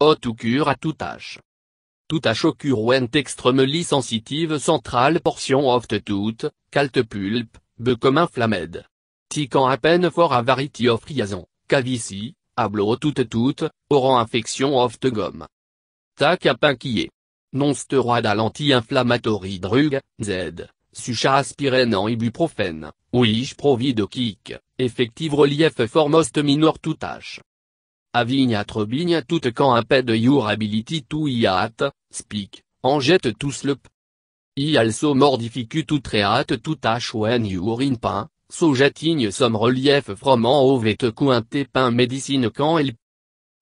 Haute ou cure à tout âge. Tout à ou extremely sensitive centrale portion of the calte pulpe, pulpe comme inflammède. Tiquant à peine fort à variety of friason, cavici, ablo tout toute, auront infection of the gomme Tac à est non à anti-inflammatory drug, Z, sucha aspirène en ibuprofène, which provide kick, effective relief most minor tout âge trop Robignat tout quand un peu de your ability to iat, speak, en jette tous le. I also mordificu tout reat tout h when your in pain, so jatigne some relief from en ovet cointé pain medicine quand il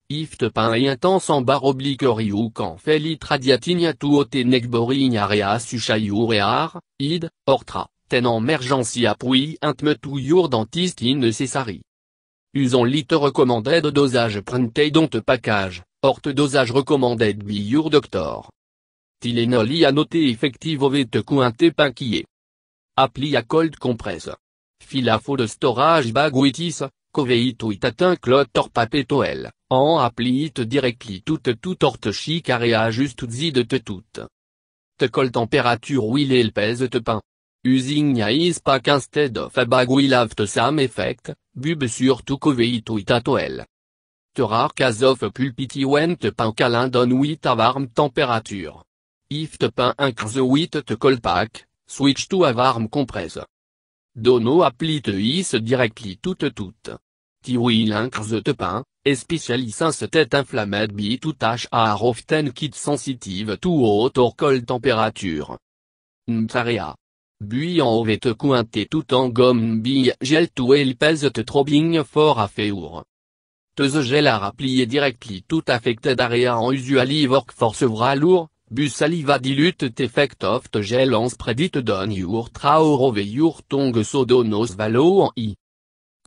ifte pain et intense en barre oblique riou quand feli radiatigna tout ote aria sucha your ear, id, ortra, ten en mergency appui intme tout your dentiste in Usons lit de dosage printé don't package, orte dosage recommanded by your doctor. Tylenol y a noté effective pain qui est. Appli à cold compress. faux de storage bag witis, clot itatin papé papetoel, en appli it directly toute tout orte chic area zid de te toute. Te colle température will le pèse te pain. Using a is pack instead of a bag will have the same effect, Bub sur toel. tatoel. Terar kazov pulpiti went pankalin don à avarm température. Ift pain inkz huit te kolpak, switch to avarm compresse. Dono applite is directly toute toute. un inkz te pain, especially since tet inflammate bi tout tache a often kit sensitive to hot or cold température. Ntarea en te cointé tout en gomme bille gel tout pèse trop trobing fort à feur. ze gel a rapplié directly tout affecté d'aria en work force vra lourd, bus saliva dilute effect of the gel spread it don your traorove your tongue sodonos valo en i.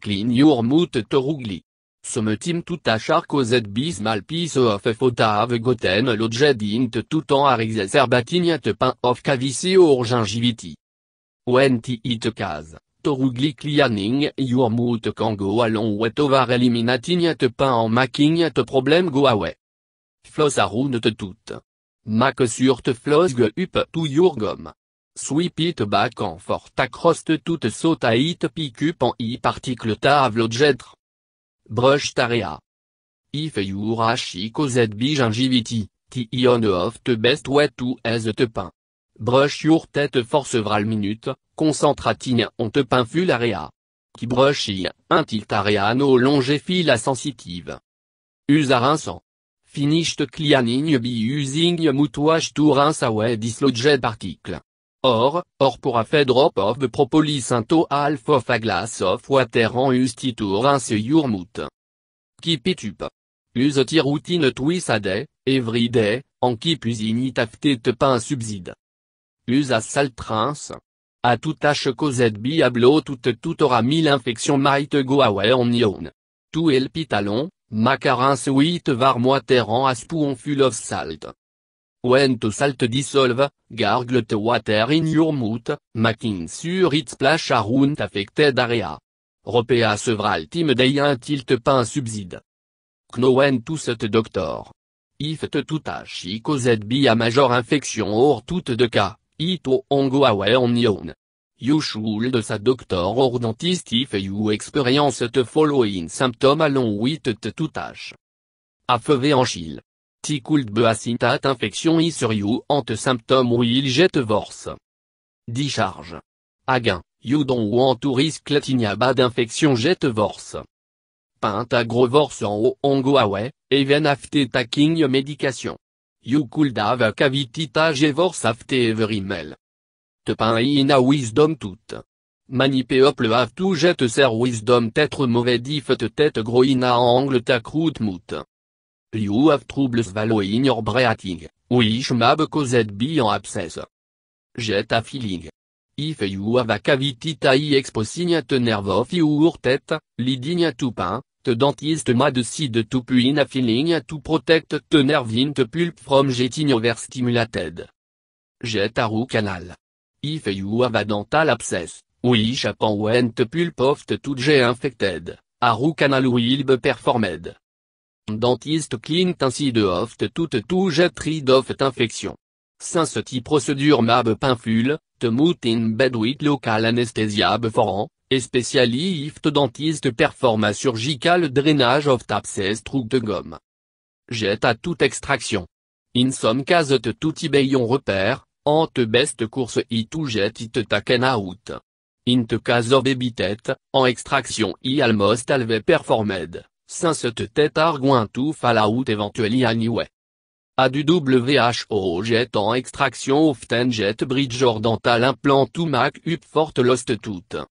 Clean your mouth rougli. Somme team tout à charc z bis piece of fotave goten lodged int tout en te pain of cavici or gingiviti. When t it case, Torugli klianing your mouth can go along wet over eliminating at pain en making te problem go away. Floss around te tout. Mac sur te floss go up to your gum. Sweep it back en forth across te tout so it pick up en i particle ta jetre. Brush tarea. If you are chic gingivitis, t on of the best wet to as te pain. Brush your tête force Vral Minute, concentrating on te painful area. Qui un tilt area no longe fila sensitive. Use a Finish Finished cleaning by using mouthwash to rinse away dislodged particle. Or, or pour a fait drop of propolis into half of a glass of water and use to rinse your mouth. Keep it up. Use routine twice a day, every day, en keep using it after the pain subside salt prince A tout h cosette biablo tout tout aura mille infections might go away on yon. Tout el pitalon, macarin sweet var moi terran à en full of salt. When to salt dissolve, gargle water in your mouth, making sur it splash around affected area. Repea sevral team day tilt pain subside. Knowen to set doctor. If te tout h cosette bi a major infection or toute de cas. Ito Ongo Awe away on your You should sa doctor or dentist if you experience the following symptom along with the toutache. AFV en chill. Ti could be a infection is you ant symptom will jette worse. Discharge. Again, you don't want to risk latinia bad infection jette worse. Paint a gros en haut ongo away, even after taking medication. You could have a cavity tagevors after every meal. Te pain e in a wisdom tout. Many people have to jet their wisdom t'être mauvais difte tête a angle ta croûte mout. You have troubles swallowing e your breathing, which mab caused be en abscess. Jette a feeling. If you have a cavity tai exposing at nerve of your tête, leading to pain, te dentiste de to in a feeling to protect te nerve in te pulp from getting stimulated. Jet a canal. If you have a dental abscess, oui chapan when pulp of tout jet get infected, a canal will be performed. Dentiste clean ainsi de of te to to get rid of infection. Since type procedure mab pinful, te moot in bed with local anesthesia beforant, the spécialiste dentiste performa surgical drainage of abscess trou de gomme. Jette à toute extraction. In some cases tout ibayon repère, en te best course i tout jet it taken out. In the case of en extraction i almost alve performed, since te tête arguin to fall out eventually anyway. A du WHO jet en extraction often jet bridge or dental implant to mac up fort lost tout.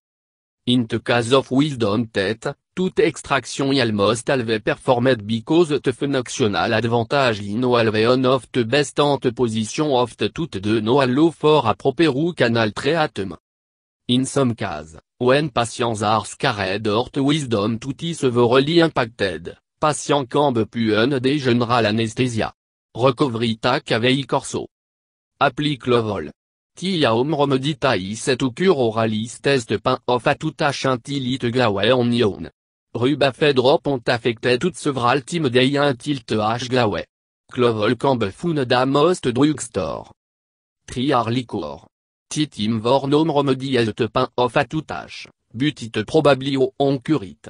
In the case of wisdom teeth, toute extraction is almost always performed because the functional advantage in on of the best ant position of the de no allow for a proper canal treatment. In some cases, when patients are scared or the wisdom tout is severely impacted, patient camp puen de general anesthesia. Recovery tac avec corso. Applique le vol. Tiaom et cure oralis test pain of tout chantilit gawe on yon. Ruba drop ont affecté tout sevral team day un tilt h gawe. Clovol cambefoun da most drugstore. Triar licor. Titim vornom te pain of atutash, butit probablio curite.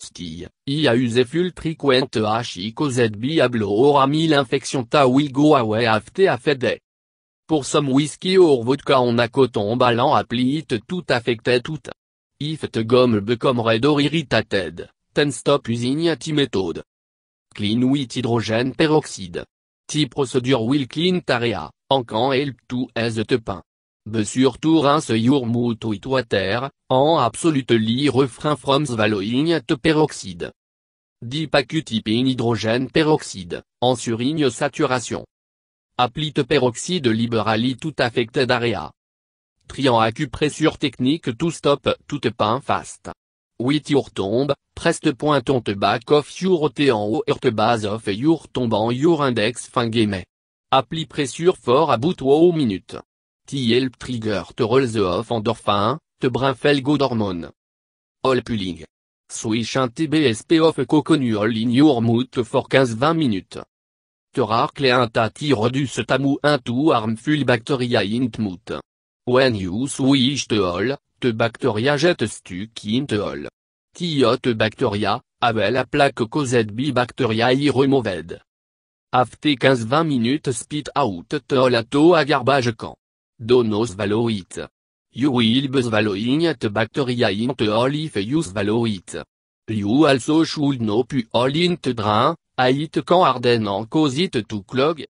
Sti, i a usé fultriquent h i biablo aura infection ta wigo a pour some whisky or vodka on a coton ballant apply it tout affecté tout. If the gomme become red or irritated, ten stop using a method. Clean with hydrogen peroxide. Type procedure will clean area, and can help to as the pain. Be sure to rinse your mouth with water, and absolutely refrain from swallowing the peroxide. Deep acute in hydrogen peroxide, en surigne saturation. Applique peroxyde liberali tout affecté d'area. Triant acupressure technique tout stop tout pain fast. With your tombe, preste point on te back off your haut, et te base off your tombe en your index fin game. Appli pressure fort à bout au minute. TL trigger te rolls off endorphin, te brinfel go d'hormone. All pulling. Switch un TBSP off coconut all in your mood for 15-20 minutes un tamu armful bacteria in When you swish the all, the bacteria jet stuck in the Tiot bacteria, avec la plaque caused bi bacteria y removed. After 15-20 minutes spit out the ato a garbage can. Don't swallow it. You will be swallowing the bacteria in if you swallow it. You also should no pu all in drain, Aït quand Arden en causite tout clog,